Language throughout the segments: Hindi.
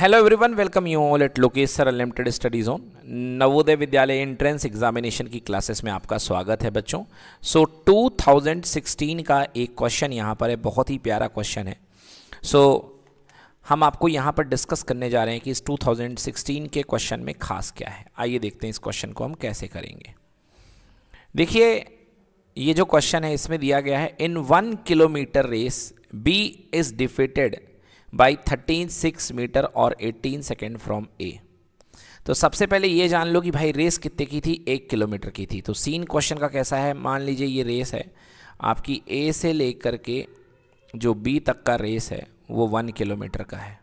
Hello everyone welcome you all at लोकेसर unlimited study zone Navodaya Vidyalaya entrance examination की क्लासेस में आपका स्वागत है बच्चों सो so, 2016 का एक क्वेश्चन यहाँ पर है बहुत ही प्यारा क्वेश्चन है सो so, हम आपको यहाँ पर डिस्कस करने जा रहे हैं कि इस 2016 के क्वेश्चन में खास क्या है आइए देखते हैं इस क्वेश्चन को हम कैसे करेंगे देखिए ये जो क्वेश्चन है इसमें दिया गया है in one kilometre race B is defeated by thirteen six metre और एटीन सेकेंड फ्रॉम ए तो सबसे पहले ये जान लो कि भाई रेस कितने की थी एक किलोमीटर की थी तो सीन क्वेश्चन का कैसा है मान लीजिए ये रेस है आपकी ए से लेकर के जो बी तक का रेस है वो वन किलोमीटर का है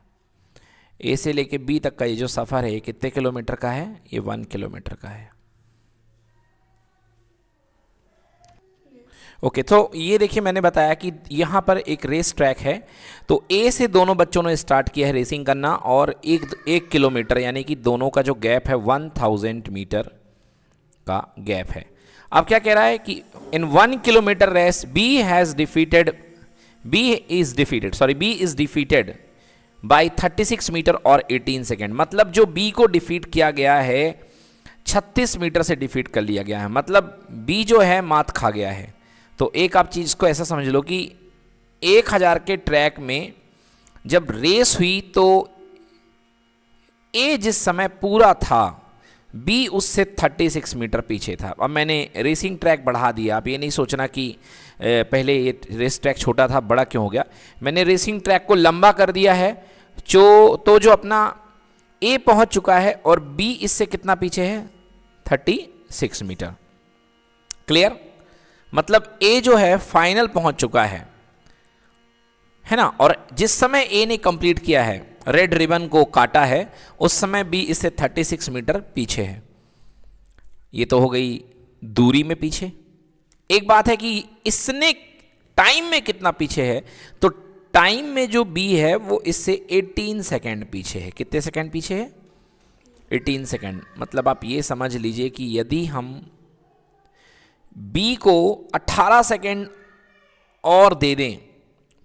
ए से लेकर बी तक का ये जो सफ़र है ये कितने किलोमीटर का है ये वन किलोमीटर का है ओके तो ये देखिए मैंने बताया कि यहाँ पर एक रेस ट्रैक है तो ए से दोनों बच्चों ने स्टार्ट किया है रेसिंग करना और एक एक किलोमीटर यानी कि दोनों का जो गैप है वन थाउजेंड मीटर का गैप है अब क्या कह रहा है कि in one kilometre race B has defeated B is defeated sorry B is defeated by thirty six metre और एटीन सेकेंड मतलब जो बी को डिफीट किया गया है छत्तीस मीटर से डिफीट कर लिया गया है मतलब बी जो है मात खा गया है तो एक आप चीज़ को ऐसा समझ लो कि एक हज़ार के ट्रैक में जब रेस हुई तो ए जिस समय पूरा था बी उससे 36 मीटर पीछे था अब मैंने रेसिंग ट्रैक बढ़ा दिया आप ये नहीं सोचना कि पहले ये रेस ट्रैक छोटा था बड़ा क्यों हो गया मैंने रेसिंग ट्रैक को लंबा कर दिया है जो तो जो अपना ए पहुंच चुका है और बी इससे कितना पीछे है 36 मीटर क्लियर मतलब ए जो है फाइनल पहुंच चुका है है ना और जिस समय ए ने कंप्लीट किया है रेड रिबन को काटा है उस समय बी इससे 36 मीटर पीछे है ये तो हो गई दूरी में पीछे एक बात है कि इसने टाइम में कितना पीछे है तो टाइम में जो बी है वो इससे 18 सेकंड पीछे है कितने सेकंड पीछे है 18 सेकंड मतलब आप ये समझ लीजिए कि यदि हम बी को 18 सेकेंड और दे दें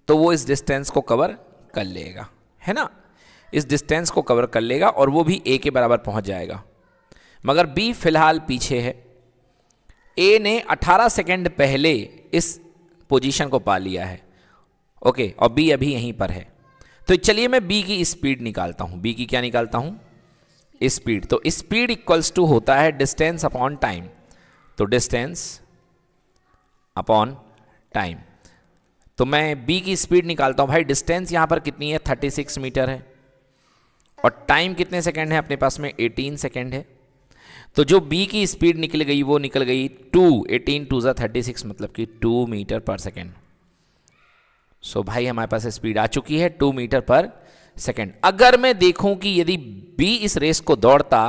तो वो इस डिस्टेंस को कवर कर लेगा है ना इस डिस्टेंस को कवर कर लेगा और वो भी ए के बराबर पहुंच जाएगा मगर बी फिलहाल पीछे है ए ने 18 सेकंड पहले इस पोजीशन को पा लिया है ओके और बी अभी यहीं पर है तो चलिए मैं बी की स्पीड निकालता हूँ बी की क्या निकालता हूँ स्पीड तो स्पीड इक्वल्स टू होता है डिस्टेंस अपॉन टाइम तो डिस्टेंस अपॉन टाइम तो मैं बी की स्पीड निकालता हूं भाई डिस्टेंस यहां पर कितनी है 36 मीटर है और टाइम कितने सेकेंड है अपने पास में 18 सेकेंड है तो जो बी की स्पीड निकल गई वो निकल गई टू एटीन टू ज़ा थर्टी सिक्स मतलब कि two metre per second so भाई हमारे पास स्पीड आ चुकी है टू मीटर पर सेकेंड अगर मैं देखूं कि यदि बी इस रेस को दौड़ता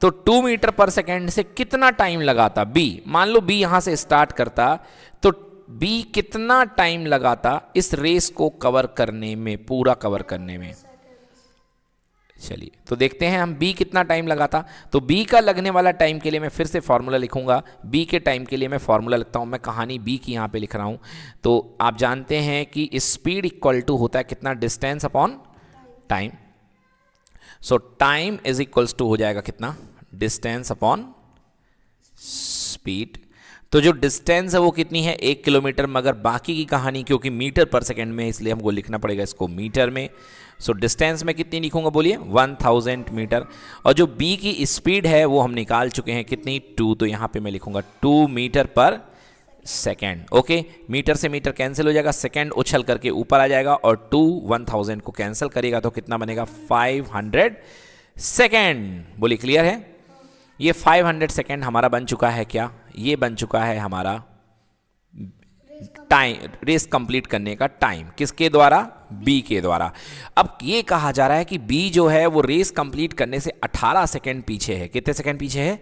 तो टू मीटर पर सेकेंड से कितना टाइम लगाता बी मान लो बी यहां से स्टार्ट करता तो बी कितना टाइम लगाता इस रेस को कवर करने में पूरा कवर करने में चलिए तो देखते हैं हम बी कितना टाइम लगाता तो बी का लगने वाला टाइम के लिए मैं फिर से फार्मूला लिखूंगा बी के टाइम के लिए मैं फार्मूला लिखता हूं मैं कहानी बी की यहां पे लिख रहा हूं तो आप जानते हैं कि स्पीड इक्वल टू होता है कितना distance upon time so time is equals to हो जाएगा कितना डिस्टेंस अपॉन स्पीड तो जो डिस्टेंस है वो कितनी है एक किलोमीटर मगर बाकी की कहानी क्योंकि मीटर पर सेकेंड में इसलिए हमको लिखना पड़ेगा इसको मीटर में सो so, डिस्टेंस में कितनी लिखूंगा बोलिए 1000 मीटर और जो बी की स्पीड है वो हम निकाल चुके हैं कितनी टू तो यहाँ पे मैं लिखूंगा two metre per second okay metre से मीटर कैंसिल हो जाएगा सेकेंड उछल करके ऊपर आ जाएगा और टू वन थाउजेंड को कैंसिल करेगा तो कितना बनेगा फाइव हंड्रेड सेकेंड बोली क्लियर है ये फाइव हंड्रेड सेकेंड हमारा बन चुका है क्या ये बन चुका है हमारा टाइम रेस कंप्लीट करने का टाइम किसके द्वारा बी के द्वारा अब ये कहा जा रहा है कि बी जो है वो रेस कंप्लीट करने से 18 सेकंड पीछे है कितने सेकंड पीछे है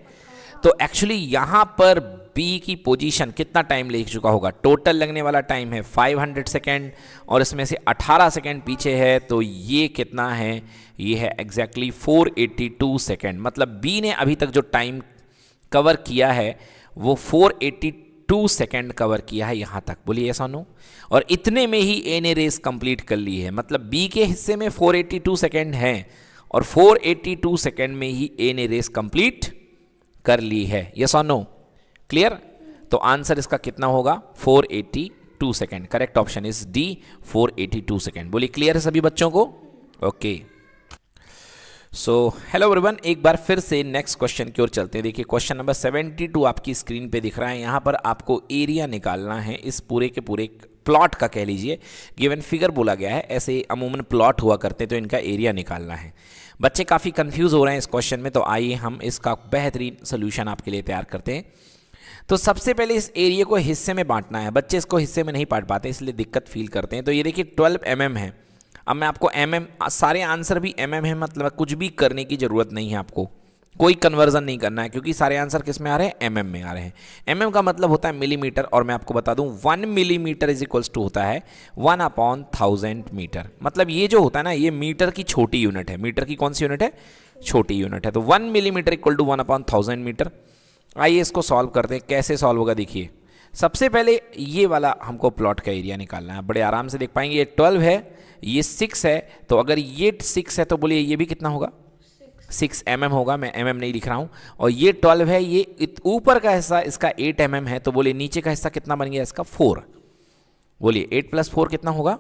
तो एक्चुअली यहां पर बी की पोजीशन कितना टाइम ले चुका होगा टोटल लगने वाला टाइम है 500 सेकेंड और इसमें से 18 सेकेंड पीछे है तो ये कितना है ये है एग्जैक्टली exactly 482 सेकेंड मतलब बी ने अभी तक जो टाइम कवर किया है वो 482 सेकेंड कवर किया है यहाँ तक बोलिए ऐसा नो और इतने में ही ए ने रेस कंप्लीट कर ली है मतलब बी के हिस्से में 482 सेकेंड है और 482 सेकेंड में ही ए ने रेस कंप्लीट कर ली है यस और नो क्लियर तो आंसर इसका कितना होगा 482 second correct option is D 482 second बोली क्लियर है सभी बच्चों को ओके सो हेलो एवरीवन एक बार फिर से नेक्स्ट क्वेश्चन की ओर चलते हैं देखिए क्वेश्चन नंबर 72 आपकी स्क्रीन पे दिख रहा है यहाँ पर आपको एरिया निकालना है इस पूरे के पूरे प्लॉट का कह लीजिए गिवन फिगर बोला गया है ऐसे अमूमन प्लॉट हुआ करते हैं तो इनका एरिया निकालना है बच्चे काफ़ी कंफ्यूज हो रहे हैं इस क्वेश्चन में तो आइए हम इसका बेहतरीन सोल्यूशन आपके लिए तैयार करते हैं तो सबसे पहले इस एरिया को हिस्से में बांटना है बच्चे इसको हिस्से में नहीं बांट पाते इसलिए दिक्कत फील करते हैं तो ये देखिए ट्वेल्व एम mm है अब मैं आपको एम mm, सारे आंसर भी एम mm है मतलब कुछ भी करने की ज़रूरत नहीं है आपको कोई कन्वर्जन नहीं करना है क्योंकि सारे आंसर किस में आ रहे हैं एम mm में आ रहे हैं एम mm का मतलब होता है मिलीमीटर और मैं आपको बता दूं one millimetre is equals to होता है वन अपॉन थाउजेंड मीटर मतलब ये जो होता है ना ये मीटर की छोटी यूनिट है मीटर की कौन सी यूनिट है छोटी यूनिट है तो one millimetre equal to one upon thousand metre आइए इसको सॉल्व करते हैं कैसे सॉल्व होगा देखिए सबसे पहले ये वाला हमको प्लॉट का एरिया निकालना है बड़े आराम से देख पाएंगे ये ट्वेल्व है ये सिक्स है तो अगर ये सिक्स है तो बोलिए ये भी कितना होगा सिक्स एम mm होगा मैं एम mm नहीं लिख रहा हूँ और ये ट्वेल्व है ये ऊपर का हिस्सा इसका एट एम mm है तो बोलिए नीचे का हिस्सा कितना बन गया इसका फोर बोलिए एट प्लस फोर कितना होगा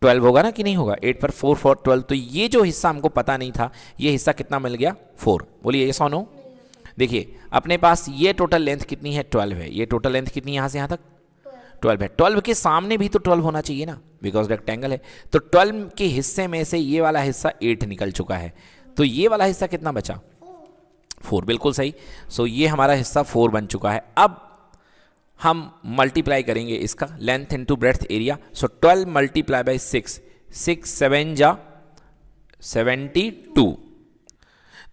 ट्वेल्व होगा ना कि नहीं होगा एट पर फोर फोर ट्वेल्व तो ये जो हिस्सा हमको पता नहीं था ये हिस्सा कितना मिल गया फोर बोलिए ये सोनो देखिए अपने पास ये टोटल लेंथ कितनी है ट्वेल्व है ये टोटल लेंथ कितनी है यहाँ से यहाँ तक ट्वेल्व है ट्वेल्व के सामने भी तो ट्वेल्व होना चाहिए ना बिकॉज रेक्टेंगल है तो ट्वेल्व के हिस्से में से ये वाला हिस्सा एट निकल चुका है तो ये वाला हिस्सा कितना बचा फोर बिल्कुल सही सो ये हमारा हिस्सा फोर बन चुका है अब हम मल्टीप्लाई करेंगे इसका length into breadth area so twelve multiply by six six seven जा सेवेंटी टू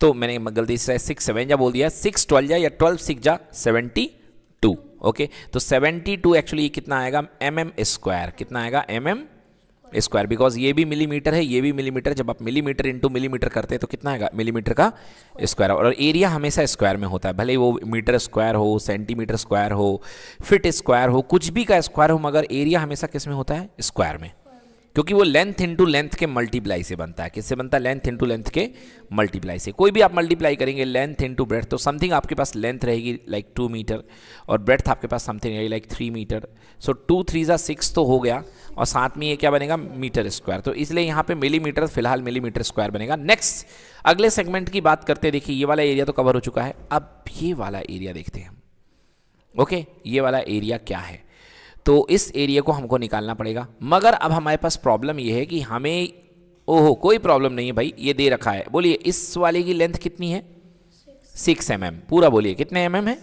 तो मैंने गलती से सिक्स सेवन जा बोल दिया सिक्स ट्वेल्व जा या ट्वेल्व सिक्स जा सेवेंटी टू ओके तो सेवेंटी टू एक्चुअली कितना आएगा एम एम स्क्वायर कितना आएगा एम एम स्क्वायर बिकॉज ये भी मिलीमीटर है ये भी मिलीमीटर जब आप मिलीमीटर इंटू मिलीमीटर करते हैं तो कितना है मिलीमीटर का स्क्वायर और एरिया हमेशा स्क्वायर में होता है भले वो मीटर स्क्वायर हो सेंटीमीटर स्क्वायर हो फिट स्क्वायर हो कुछ भी का स्क्वायर हो मगर एरिया हमेशा किस में होता है स्क्वायर में क्योंकि वो लेंथ इंटू लेंथ के मल्टीप्लाई से बनता है किससे बनता है लेंथ इंटू लेंथ के मल्टीप्लाई से कोई भी आप मल्टीप्लाई करेंगे लेंथ इंटू ब्रेथ तो समथिंग आपके पास लेंथ रहेगी लाइक टू मीटर और ब्रेथ आपके पास समथिंग रहेगी like three metre so two three ज़ा सिक्स तो हो गया और साथ में ये क्या बनेगा मीटर स्क्वायर तो इसलिए यहाँ पे मिलीमीटर फिलहाल मिलीमीटर स्क्वायर बनेगा नेक्स्ट अगले सेगमेंट की बात करते हैं देखिए ये वाला एरिया तो कवर हो चुका है अब ये वाला एरिया देखते हैं ओके ये वाला एरिया क्या है तो इस एरिया को हमको निकालना पड़ेगा मगर अब हमारे पास प्रॉब्लम ये है कि हमें ओहो कोई प्रॉब्लम नहीं है भाई ये दे रखा है बोलिए इस वाले की लेंथ कितनी है सिक्स एम mm. पूरा बोलिए कितने एम mm है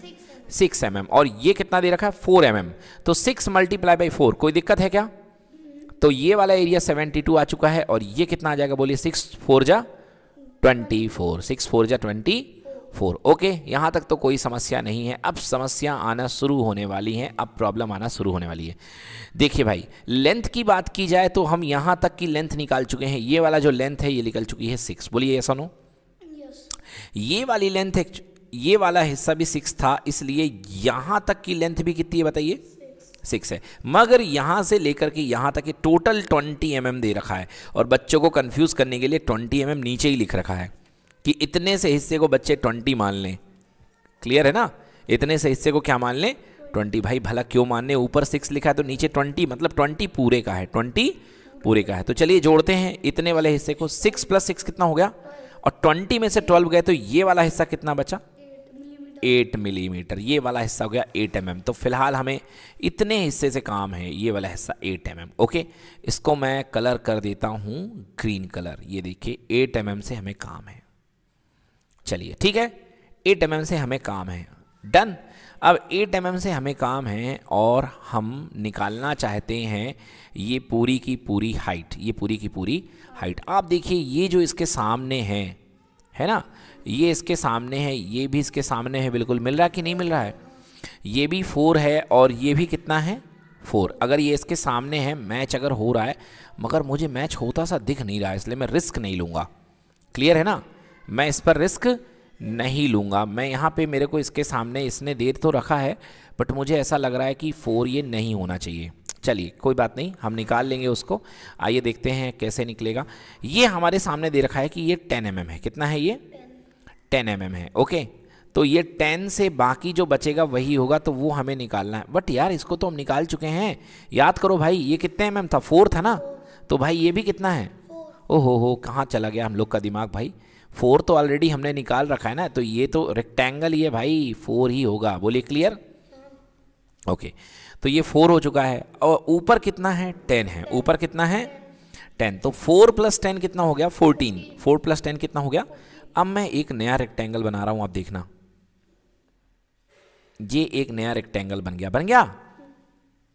सिक्स एम mm. और ये कितना दे रखा है फोर एम mm. तो सिक्स मल्टीप्लाई बाई फोर कोई दिक्कत है क्या तो ये वाला एरिया सेवेंटी टू आ चुका है और ये कितना आ जाएगा बोलिए सिक्स फोर जा ट्वेंटी फोर सिक्स फोर जा ट्वेंटी फोर ओके यहाँ तक तो कोई समस्या नहीं है अब समस्या आना शुरू होने वाली है अब प्रॉब्लम आना शुरू होने वाली है देखिए भाई लेंथ की बात की जाए तो हम यहाँ तक की लेंथ निकाल चुके हैं ये वाला जो लेंथ है ये निकल चुकी है सिक्स बोलिए ऐसा नो ये वाली लेंथ ये वाला हिस्सा भी सिक्स था इसलिए यहाँ तक की लेंथ भी कितनी है बताइए सिक्स है मगर यहाँ से लेकर के यहाँ तक ये टोटल ट्वेंटी एम दे रखा है और बच्चों को कन्फ्यूज़ करने के लिए ट्वेंटी एम नीचे ही लिख रखा है कि इतने से हिस्से को बच्चे ट्वेंटी मान लें क्लियर है ना इतने से हिस्से को क्या मान लें ट्वेंटी भाई भला क्यों मानने ऊपर सिक्स लिखा है तो नीचे ट्वेंटी मतलब ट्वेंटी पूरे का है ट्वेंटी पूरे का है तो चलिए जोड़ते हैं इतने वाले हिस्से को सिक्स प्लस सिक्स कितना हो गया और ट्वेंटी में से ट्वेल्व गए तो ये वाला हिस्सा कितना बचा एट मिलीमीटर ये वाला हिस्सा हो गया एट एम mm। तो फिलहाल हमें इतने हिस्से से काम है ये वाला हिस्सा एट एम mm। ओके इसको मैं कलर कर देता हूँ ग्रीन कलर ये देखिए एट एम mm से हमें काम है चलिए ठीक है एट एम mm से हमें काम है डन अब एट एम mm से हमें काम है और हम निकालना चाहते हैं ये पूरी की पूरी हाइट ये पूरी की पूरी हाइट आप देखिए ये जो इसके सामने है है ना ये इसके सामने है ये भी इसके सामने है बिल्कुल मिल रहा कि नहीं मिल रहा है ये भी फोर है और ये भी कितना है फोर अगर ये इसके सामने है मैच अगर हो रहा है मगर मुझे मैच होता सा दिख नहीं रहा है इसलिए मैं रिस्क नहीं लूँगा क्लियर है ना मैं इस पर रिस्क नहीं लूँगा मैं यहाँ पे मेरे को इसके सामने इसने देर तो रखा है बट मुझे ऐसा लग रहा है कि फोर ये नहीं होना चाहिए चलिए कोई बात नहीं हम निकाल लेंगे उसको आइए देखते हैं कैसे निकलेगा ये हमारे सामने दे रखा है कि ये टेन एम mm है कितना है ये टेन एम mm है ओके तो ये टेन से बाकी जो बचेगा वही होगा तो वो हमें निकालना है बट यार इसको तो हम निकाल चुके हैं याद करो भाई ये कितने एम mm था फोर था ना तो भाई ये भी कितना है ओहो हो कहाँ चला गया हम लोग का दिमाग भाई फोर तो ऑलरेडी हमने निकाल रखा है ना तो ये तो रेक्टेंगल ही है भाई फोर ही होगा बोलिए क्लियर ओके तो ये फोर हो चुका है और ऊपर कितना है टेन है ऊपर कितना है टेन तो फोर प्लस टेन कितना हो गया फोर्टीन फोर प्लस टेन कितना हो गया अब मैं एक नया रेक्टेंगल बना रहा हूं आप देखना ये एक नया रेक्टेंगल बन गया बन गया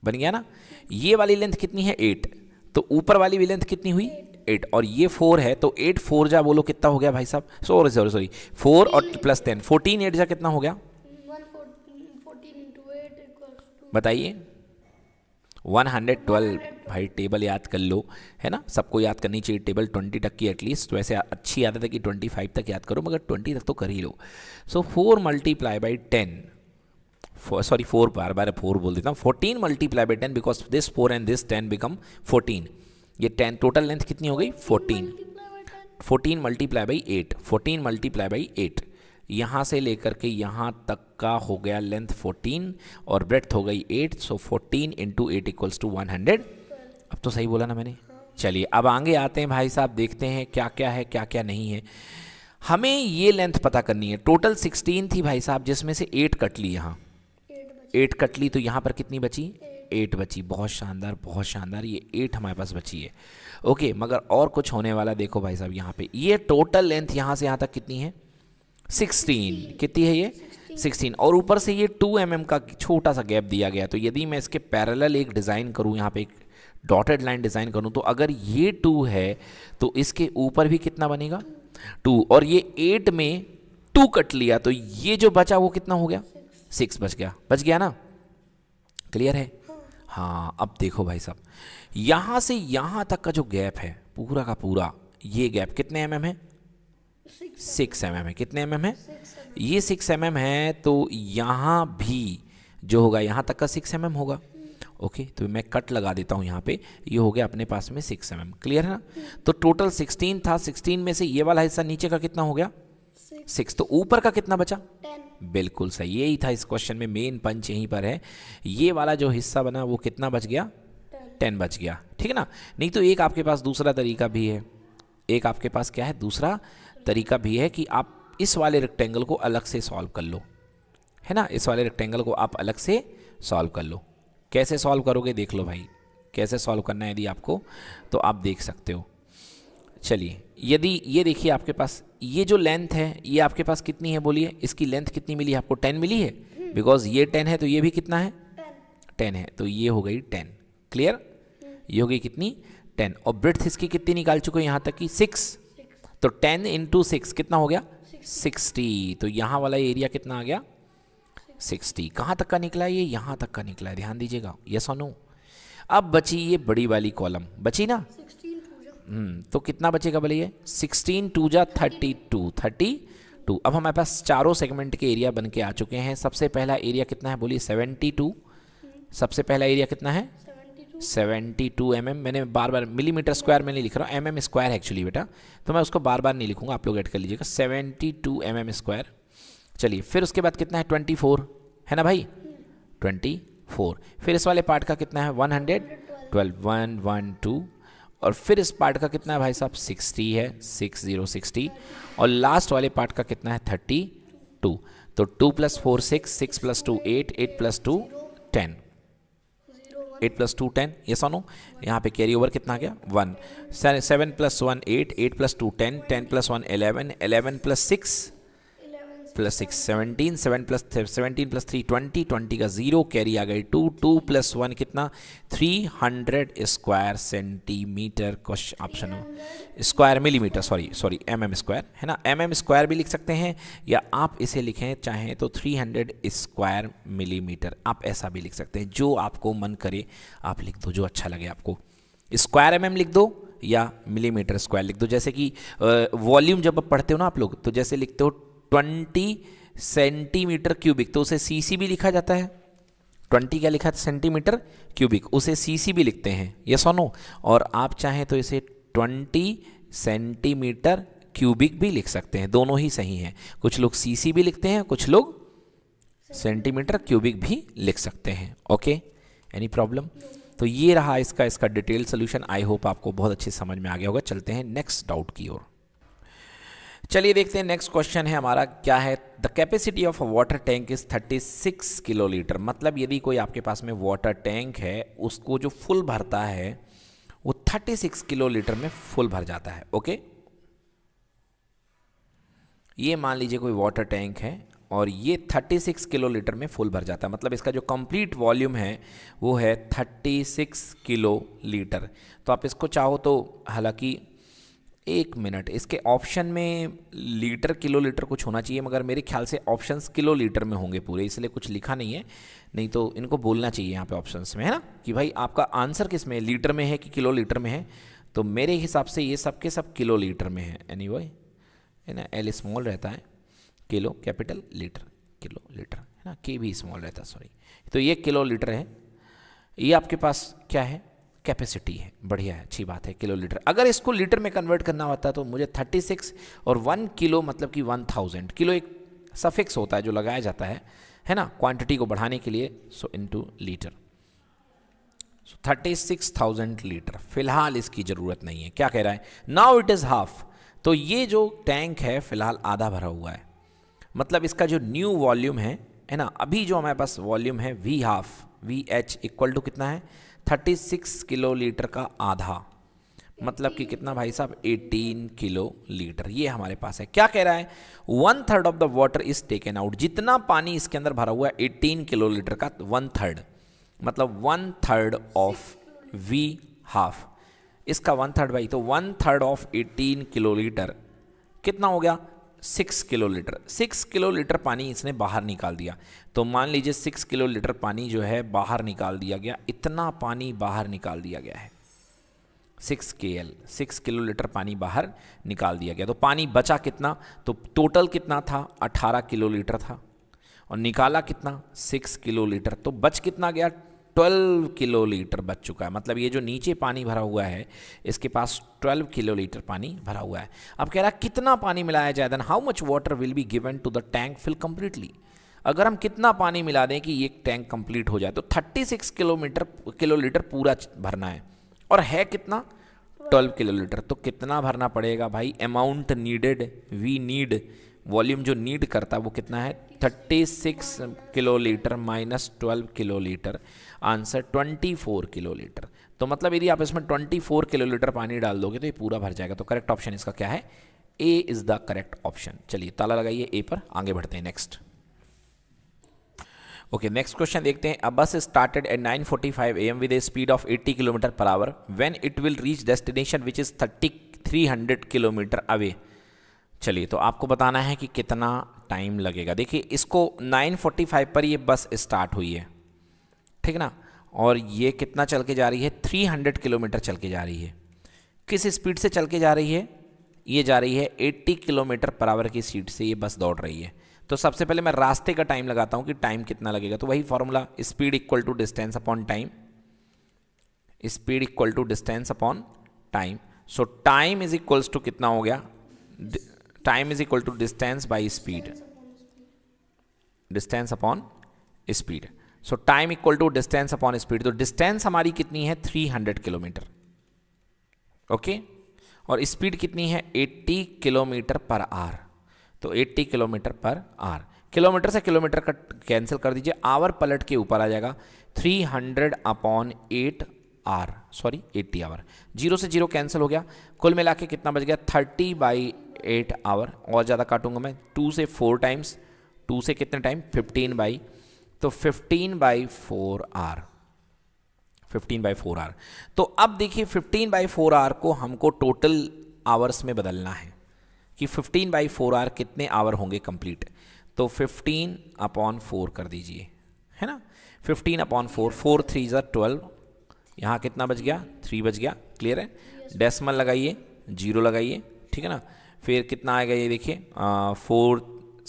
बन गया ना ये वाली लेंथ कितनी है एट तो ऊपर वाली भी लेंथ कितनी हुई एट और ये फोर है तो एट फोर जा बोलो कितना हो गया भाई साहब सॉरी सॉरी सॉरी फोर और प्लस टेन फोर्टीन एट जा कितना हो गया बताइए 112 भाई टेबल याद कर लो है ना सबको याद करनी चाहिए टेबल 20 तक की एटलीस्ट वैसे अच्छी याद है कि 25 तक याद करो मगर 20 तक तो कर ही लो so four multiply by ten sorry four बार बार फोर बोल देता हूँ fourteen multiply by ten because this four and this ten become fourteen ये टेन टोटल लेंथ कितनी हो गई fourteen fourteen multiply by eight fourteen multiply by eight यहाँ से लेकर के यहाँ तक का हो गया लेंथ फोर्टीन और ब्रेथ हो गई eight so fourteen into eight equals to one hundred अब तो सही बोला ना मैंने चलिए अब आगे आते हैं भाई साहब देखते हैं क्या क्या है क्या क्या नहीं है हमें ये लेंथ पता करनी है टोटल सिक्सटीन थी भाई साहब जिसमें से एट कट ली यहाँ एट कट ली तो यहाँ पर कितनी बची एट बची बहुत शानदार बहुत शानदार ये एट हमारे पास बची है ओके मगर और कुछ होने वाला देखो भाई साहब यहाँ पे ये टोटल लेंथ यहाँ से यहाँ तक कितनी है सिक्सटीन कितनी है ये सिक्सटीन और ऊपर से ये टू एम mm का छोटा सा गैप दिया गया तो यदि मैं इसके पैरेलल एक डिज़ाइन करूँ यहाँ पे एक डॉटेड लाइन डिज़ाइन करूँ तो अगर ये टू है तो इसके ऊपर भी कितना बनेगा टू और ये एट में टू कट लिया तो ये जो बचा वो कितना हो गया सिक्स बच गया बच गया ना क्लियर है हाँ अब देखो भाई साहब यहाँ से यहाँ तक का जो गैप है पूरा का पूरा ये गैप कितने एम mm है सिक्स एम एम है कितने एम mm है ये सिक्स एम mm है तो यहाँ भी जो होगा यहाँ तक का सिक्स एम mm होगा ओके तो मैं कट लगा देता हूँ यहाँ पे ये हो गया अपने पास में सिक्स एम क्लियर है ना तो टोटल सिक्सटीन था सिक्सटीन में से ये वाला हिस्सा नीचे का कितना हो गया सिक्स तो ऊपर का कितना बचा टेन बिल्कुल सही यही था इस क्वेश्चन में मेन पंच यहीं पर है ये वाला जो हिस्सा बना वो कितना बच गया टेन बच गया ठीक है ना नहीं तो एक आपके पास दूसरा तरीका भी है एक आपके पास क्या है दूसरा तरीका भी है कि आप इस वाले रेक्टेंगल को अलग से सॉल्व कर लो है ना इस वाले रेक्टेंगल को आप अलग से सॉल्व कर लो कैसे सॉल्व करोगे देख लो भाई कैसे सॉल्व करना है यदि आपको तो आप देख सकते हो चलिए यदि ये देखिए आपके पास ये जो लेंथ है ये आपके पास कितनी है बोलिए इसकी लेंथ कितनी मिली है आपको टेन मिली है बिकॉज ये टेन है तो ये भी कितना है टेन है तो ये हो गई टेन क्लियर ये हो गई कितनी टेन और ब्रिथ इसकी कितनी निकाल चुके हैं यहाँ तक की सिक्स तो टेन इंटू सिक्स कितना हो गया सिक्सटी तो यहाँ वाला एरिया कितना आ गया सिक्सटी कहाँ तक का निकला ये यहाँ तक का निकला है ध्यान दीजिएगा यस और नो अब बची ये बड़ी वाली कॉलम बची ना हम्म, तो कितना बचेगा भले ये सिक्सटीन टू जा थर्टी टू थर्टी टू अब हमारे पास चारों सेगमेंट के एरिया बन के आ चुके हैं सबसे पहला एरिया कितना है बोलिए सेवेंटी टू सबसे पहला एरिया कितना है सेवेंटी टू एम एम मैंने बार बार मिलीमीटर स्क्वायर में नहीं लिख रहा हूँ एम एम स्क्वायर एक्चुअली बेटा तो मैं उसको बार बार नहीं लिखूंगा आप लोग एड कर लीजिएगा seventy two M M square चलिए फिर उसके बाद कितना है ट्वेंटी फोर है ना भाई ट्वेंटी फोर फिर इस वाले पार्ट का कितना है one hundred twelve one one two और फिर इस पार्ट का कितना है भाई साहब सिक्सटी है सिक्स जीरो सिक्सटी और लास्ट वाले पार्ट का कितना है थर्टी टू तो two plus four six six plus two eight eight plus two ten eight plus two ten ये सोनो यहाँ पे कैरी ओवर कितना गया one seven plus one eight eight plus two ten ten plus one eleven eleven plus six plus six seventeen seven plus seventeen plus three twenty twenty का जीरो कैरी आ गई टू टू प्लस वन कितना three hundred square centimetre question option square millimetre sorry sorry M M square है ना एम एम स्क्वायर भी लिख सकते हैं या आप इसे लिखें चाहें तो थ्री हंड्रेड स्क्वायर मिलीमीटर आप ऐसा भी लिख सकते हैं जो आपको मन करे आप लिख दो जो अच्छा लगे आपको स्क्वायर एम एम लिख दो या मिलीमीटर स्क्वायर लिख दो जैसे कि वॉल्यूम जब आप पढ़ते हो ना आप लोग तो जैसे लिखते हो ट्वेंटी सेंटीमीटर क्यूबिक तो उसे सी भी लिखा जाता है ट्वेंटी क्या लिखा सेंटीमीटर क्यूबिक उसे सी भी लिखते हैं ये सोनो और आप चाहें तो इसे ट्वेंटी सेंटीमीटर क्यूबिक भी लिख सकते हैं दोनों ही सही हैं कुछ लोग सी भी लिखते हैं कुछ लोग सेंटीमीटर क्यूबिक भी लिख सकते हैं ओके एनी प्रॉब्लम तो ये रहा इसका इसका डिटेल सोल्यूशन आई होप आपको बहुत अच्छे समझ में आ गया होगा चलते हैं नेक्स्ट डाउट की ओर चलिए देखते हैं नेक्स्ट क्वेश्चन है हमारा क्या है the capacity of a water tank is 36 kilolitre मतलब यदि कोई आपके पास में वाटर टैंक है उसको जो फुल भरता है वो 36 किलो लीटर में फुल भर जाता है ओके ये मान लीजिए कोई वाटर टैंक है और ये 36 किलो लीटर में फुल भर जाता है मतलब इसका जो कंप्लीट वॉल्यूम है वो है 36 किलो लीटर तो आप इसको चाहो तो हालांकि एक मिनट इसके ऑप्शन में लीटर किलो लीटर कुछ होना चाहिए मगर मेरे ख्याल से ऑप्शंस किलो लीटर में होंगे पूरे इसलिए कुछ लिखा नहीं है नहीं तो इनको बोलना चाहिए यहाँ पे ऑप्शंस में है ना कि भाई आपका आंसर किस में लीटर में है कि किलो लीटर में है तो मेरे हिसाब से ये सब के सब किलो लीटर में है एनी anyway, है ना एल स्मॉल रहता है kilo capital litre kilolitre है ना के भी स्मॉल रहता है सॉरी तो ये किलो लीटर है ये आपके पास क्या है कैपेसिटी है बढ़िया है अच्छी बात है किलो लीटर अगर इसको लीटर में कन्वर्ट करना होता तो मुझे 36 और 1 किलो मतलब कि 1000 किलो एक सफिक्स होता है जो लगाया जाता है है ना क्वांटिटी को बढ़ाने के लिए so into litre so thirty six thousand litre फिलहाल इसकी ज़रूरत नहीं है क्या कह रहा है नाउ इट इज़ हाफ तो ये जो टैंक है फिलहाल आधा भरा हुआ है मतलब इसका जो न्यू वॉल्यूम है है ना अभी जो हमारे पास वॉल्यूम है V half V H equal to कितना है थर्टी सिक्स किलो लीटर का आधा मतलब कि कितना भाई साहब 18 किलो लीटर ये हमारे पास है क्या कह रहा है one third of the water is taken out जितना पानी इसके अंदर भरा हुआ है 18 किलो लीटर का वन थर्ड मतलब one third of V half इसका वन थर्ड भाई तो one third of 18 kilolitre कितना हो गया six kilolitre six kilolitre पानी इसने बाहर निकाल दिया तो मान लीजिए सिक्स किलो लीटर पानी जो है बाहर निकाल दिया गया इतना पानी बाहर निकाल दिया गया है सिक्स के एल सिक्स किलो लीटर पानी बाहर निकाल दिया गया तो पानी बचा कितना तो टोटल कितना था अठारह किलो लीटर था और निकाला कितना सिक्स किलो लीटर तो बच कितना गया 12 किलोलीटर बच चुका है मतलब ये जो नीचे पानी भरा हुआ है इसके पास 12 किलोलीटर पानी भरा हुआ है अब कह रहा है कितना पानी मिलाया जाए then how much water will be given to the tank fill completely अगर हम कितना पानी मिला दें कि ये टैंक कंप्लीट हो जाए तो 36 किलोमीटर किलोलीटर पूरा भरना है और है कितना 12 किलोलीटर तो कितना भरना पड़ेगा भाई amount needed we need volume जो नीड करता है वो कितना है 36 kilolitre minus kilo kilolitre answer 24 kilolitre तो मतलब यदि आप इसमें 24 किलोलीटर पानी डाल दोगे तो ये पूरा भर जाएगा तो करेक्ट ऑप्शन इसका क्या है A is the correct option चलिए ताला लगाइए ए पर आगे बढ़ते हैं नेक्स्ट ओके नेक्स्ट क्वेश्चन देखते हैं a bus started at 9:45 forty five A M with a speed of 80 kilometre per hour when it will reach destination which is thirty three hundred kilometre away चलिए तो आपको बताना है कि कितना टाइम लगेगा देखिए इसको 9:45 पर ये बस स्टार्ट हुई है ठीक ना और ये कितना चल के जा रही है 300 किलोमीटर चल के जा रही है किस स्पीड से चल के जा रही है ये जा रही है 80 किलोमीटर पर आवर की सीट से ये बस दौड़ रही है तो सबसे पहले मैं रास्ते का टाइम लगाता हूँ कि टाइम कितना लगेगा तो वही formula speed equal to distance upon time speed equal to distance upon time so time is equals to कितना हो गया time is equal to distance by speed distance upon speed so time equal to distance upon speed तो डिस्टेंस हमारी कितनी है 300 किलोमीटर ओके और स्पीड कितनी है 80 किलोमीटर पर आर तो 80 किलोमीटर पर आर किलोमीटर से किलोमीटर का कैंसिल कर दीजिए आवर पलट के ऊपर आ जाएगा 300 upon eight hour sorry 80 hour zero से जीरो कैंसिल हो गया कुल मिला के कितना बच गया 30 बाई एट आवर और ज़्यादा काटूंगा मैं टू से फोर टाइम्स टू से कितने टाइम फिफ्टीन बाई तो 15 by four hour fifteen by four hour तो अब देखिए 15 बाई फोर आर को हमको टोटल आवर्स में बदलना है कि 15 बाई फोर आर कितने आवर होंगे कंप्लीट तो 15 अपॉन फोर कर दीजिए है ना 15 अपॉन फोर फोर थ्री जर ट्वेल्व यहाँ कितना बज गया थ्री बज गया क्लियर है डेसिमल लगाइए जीरो लगाइए ठीक है ना फिर कितना आएगा ये देखिए फोर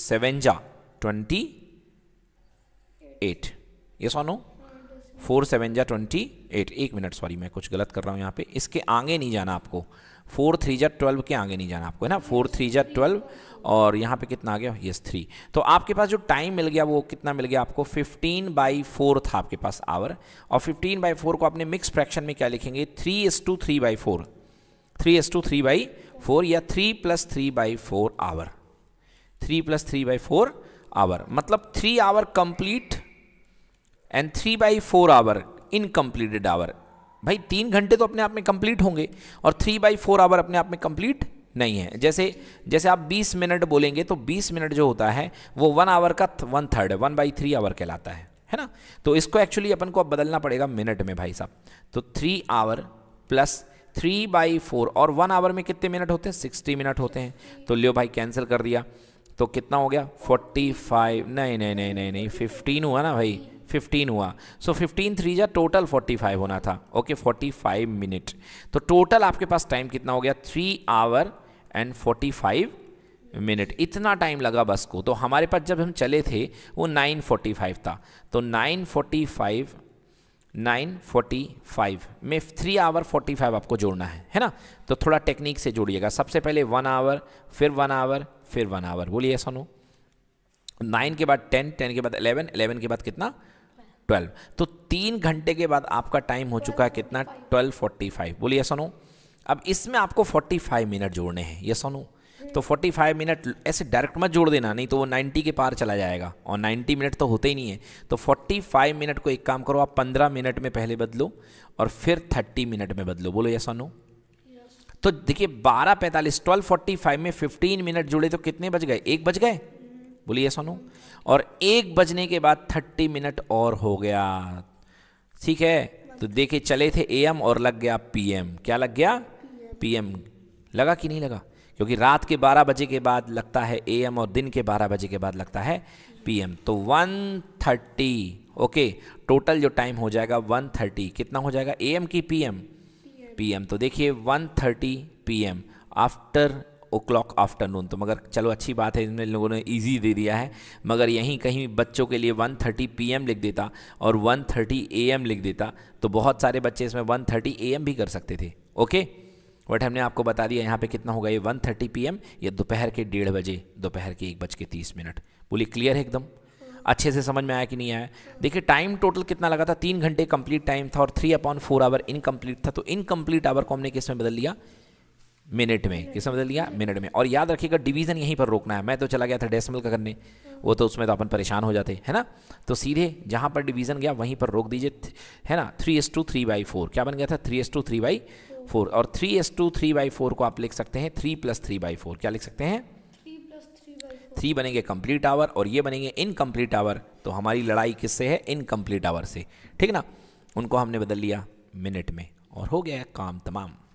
सेवन जा ट्वेंटी एट ये सोनो फोर सेवन जा ट्वेंटी एट एक मिनट सॉरी मैं कुछ गलत कर रहा हूँ यहाँ पे इसके आगे नहीं जाना आपको फोर थ्री जा ट्वेल्व के आगे नहीं जाना आपको है ना फोर थ्री जा ट्वेल्व और यहाँ पे कितना आ गया यस थ्री तो आपके पास जो टाइम मिल गया वो कितना मिल गया आपको फिफ्टीन बाई फोर था आपके पास आवर और फिफ्टीन बाई फोर को आपने मिक्स फ्रैक्शन में क्या लिखेंगे three s two three by four three s two three by four या three plus three by four hour three plus three by four hour मतलब three hour complete and three by four hour incompleted hour भाई तीन घंटे तो अपने आप में कंप्लीट होंगे और थ्री बाई फोर आवर अपने आप में कंप्लीट नहीं है जैसे जैसे आप 20 मिनट बोलेंगे तो 20 मिनट जो होता है वो वन आवर का one third one by three hour कहलाता है है ना तो इसको एक्चुअली अपन को अब बदलना पड़ेगा मिनट में भाई साहब तो three hour plus three by four और वन आवर में कितने मिनट होते हैं सिक्सटी मिनट होते हैं तो लियो भाई कैंसिल कर दिया तो कितना हो गया फोर्टी फाइव नहीं नहीं नहीं नहीं नहीं फिफ्टीन हुआ ना भाई फिफ्टीन हुआ सो फिफ्टीन थ्री जा टोटल फोर्टी फाइव होना था ओके फोर्टी फाइव मिनट तो टोटल आपके पास टाइम कितना हो गया three hour and forty five minute इतना टाइम लगा बस को तो हमारे पास जब हम चले थे वो नाइन फोर्टी फाइव था तो nine forty five nine forty five में थ्री आवर फोर्टी फाइव आपको जोड़ना है है ना तो थोड़ा टेक्निक से जोड़िएगा सबसे पहले वन आवर फिर वन आवर फिर वन आवर बोलिए सोनू नाइन के बाद टेन टेन के बाद एलेवन एलेवन के बाद कितना ट्वेल्व तो तीन घंटे के बाद आपका टाइम हो चुका है कितना ट्वेल्व फोर्टी फाइव बोलिए सोनू अब इसमें आपको फोर्टी फाइव मिनट जोड़ने हैं ये सोनू तो फोर्टी फाइव मिनट ऐसे डायरेक्ट मत जोड़ देना नहीं तो वो नाइन्टी के पार चला जाएगा और नाइन्टी मिनट तो होते ही नहीं है तो फोर्टी फाइव मिनट को एक काम करो आप पंद्रह मिनट में पहले बदलो और फिर थर्टी मिनट में बदलो बोलो ये सोनू तो देखिए बारह पैंतालीस ट्वेल्व फोर्टी फाइव में फिफ्टीन मिनट जुड़े तो कितने बज गए एक बज गए बोलिए सोनू और एक बजने के बाद थर्टी मिनट और हो गया ठीक है तो देखे चले थे एम और लग गया पीएम क्या लग गया पीएम लगा कि नहीं लगा क्योंकि रात के बारह बजे के बाद लगता है एम और दिन के बारह बजे के बाद लगता है पीएम तो वन थर्टी ओके टोटल जो टाइम हो जाएगा वन थर्टी कितना हो जाएगा एम की पीएम पीएम तो देखिए one thirty PM after o'clock afternoon तो मगर चलो अच्छी बात है इन लोगों ने ईजी दे दिया है मगर यहीं कहीं बच्चों के लिए वन थर्टी पी एम लिख देता और वन थर्टी ए एम लिख देता तो बहुत सारे बच्चे इसमें वन थर्टी ए एम भी कर सकते थे ओके बट हमने आपको बता दिया यहाँ पे कितना होगा ये वन थर्टी पी एम या दोपहर के डेढ़ बजे दोपहर के एक बज के तीस मिनट बोली क्लियर है एकदम अच्छे से समझ में आया कि नहीं आया देखिए टाइम टोटल कितना लगा था तीन घंटे कंप्लीट टाइम था और three upon four hour incomplete था तो इनकम्प्लीट आवर को हमने किस में बदल लिया मिनट में किसने बदल दिया मिनट में और याद रखिएगा डिवीज़न यहीं पर रोकना है मैं तो चला गया था डेसिमल का करने वो तो उसमें तो अपन परेशान हो जाते है ना तो सीधे जहाँ पर डिवीज़न गया वहीं पर रोक दीजिए है ना three s two three by four क्या बन गया था three s two three by four और three s two three by four को आप लिख सकते हैं three plus three by four क्या लिख सकते हैं थ्री बनेंगे कंप्लीट आवर और ये बनेंगे इनकम्प्लीट आवर तो हमारी लड़ाई किससे है इनकम्प्लीट आवर से ठीक ना उनको हमने बदल लिया मिनट में और हो गया काम तमाम